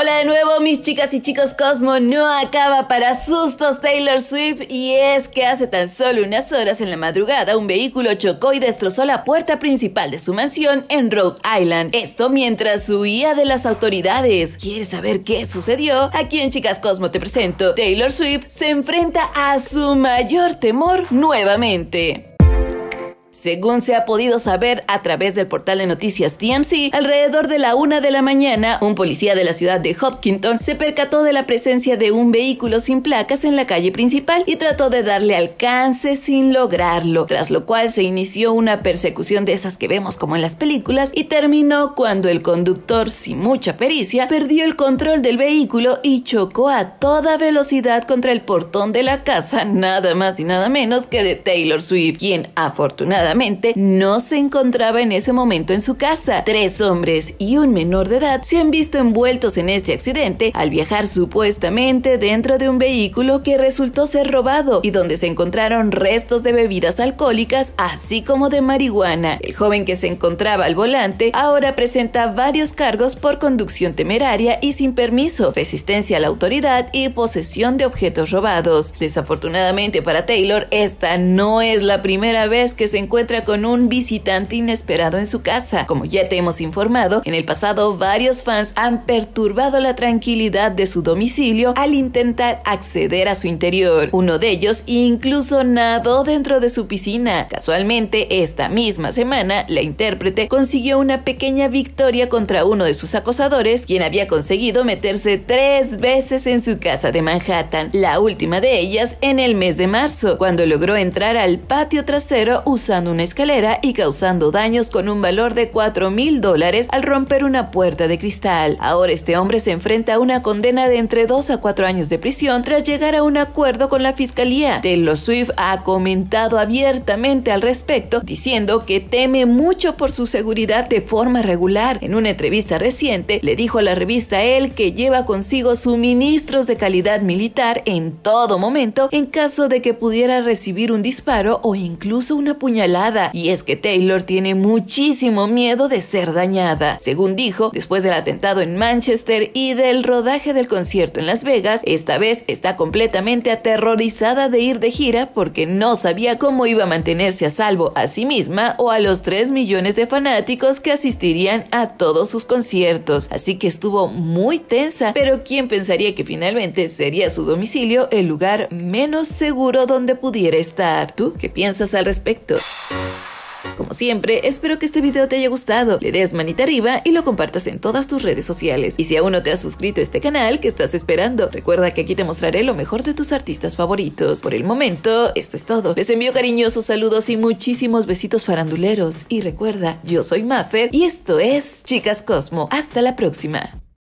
Hola de nuevo mis chicas y chicos, Cosmo no acaba para sustos Taylor Swift y es que hace tan solo unas horas en la madrugada un vehículo chocó y destrozó la puerta principal de su mansión en Rhode Island. Esto mientras huía de las autoridades. ¿Quieres saber qué sucedió? Aquí en Chicas Cosmo te presento. Taylor Swift se enfrenta a su mayor temor nuevamente. Según se ha podido saber a través del portal de noticias TMC, alrededor de la una de la mañana, un policía de la ciudad de Hopkinton se percató de la presencia de un vehículo sin placas en la calle principal y trató de darle alcance sin lograrlo, tras lo cual se inició una persecución de esas que vemos como en las películas y terminó cuando el conductor, sin mucha pericia, perdió el control del vehículo y chocó a toda velocidad contra el portón de la casa, nada más y nada menos que de Taylor Swift, quien afortunadamente Desafortunadamente, no se encontraba en ese momento en su casa. Tres hombres y un menor de edad se han visto envueltos en este accidente al viajar supuestamente dentro de un vehículo que resultó ser robado y donde se encontraron restos de bebidas alcohólicas así como de marihuana. El joven que se encontraba al volante ahora presenta varios cargos por conducción temeraria y sin permiso, resistencia a la autoridad y posesión de objetos robados. Desafortunadamente para Taylor, esta no es la primera vez que se encuentra encuentra con un visitante inesperado en su casa. Como ya te hemos informado, en el pasado varios fans han perturbado la tranquilidad de su domicilio al intentar acceder a su interior. Uno de ellos incluso nadó dentro de su piscina. Casualmente, esta misma semana, la intérprete consiguió una pequeña victoria contra uno de sus acosadores, quien había conseguido meterse tres veces en su casa de Manhattan, la última de ellas en el mes de marzo, cuando logró entrar al patio trasero usando una escalera y causando daños con un valor de 4 mil dólares al romper una puerta de cristal. Ahora este hombre se enfrenta a una condena de entre 2 a 4 años de prisión tras llegar a un acuerdo con la fiscalía. Taylor Swift ha comentado abiertamente al respecto, diciendo que teme mucho por su seguridad de forma regular. En una entrevista reciente, le dijo a la revista él que lleva consigo suministros de calidad militar en todo momento en caso de que pudiera recibir un disparo o incluso una puñalada y es que Taylor tiene muchísimo miedo de ser dañada. Según dijo, después del atentado en Manchester y del rodaje del concierto en Las Vegas, esta vez está completamente aterrorizada de ir de gira porque no sabía cómo iba a mantenerse a salvo a sí misma o a los 3 millones de fanáticos que asistirían a todos sus conciertos. Así que estuvo muy tensa, pero ¿quién pensaría que finalmente sería su domicilio el lugar menos seguro donde pudiera estar? ¿Tú qué piensas al respecto? Como siempre, espero que este video te haya gustado, le des manita arriba y lo compartas en todas tus redes sociales. Y si aún no te has suscrito a este canal, ¿qué estás esperando? Recuerda que aquí te mostraré lo mejor de tus artistas favoritos. Por el momento, esto es todo. Les envío cariñosos saludos y muchísimos besitos faranduleros. Y recuerda, yo soy Maffer y esto es Chicas Cosmo. Hasta la próxima.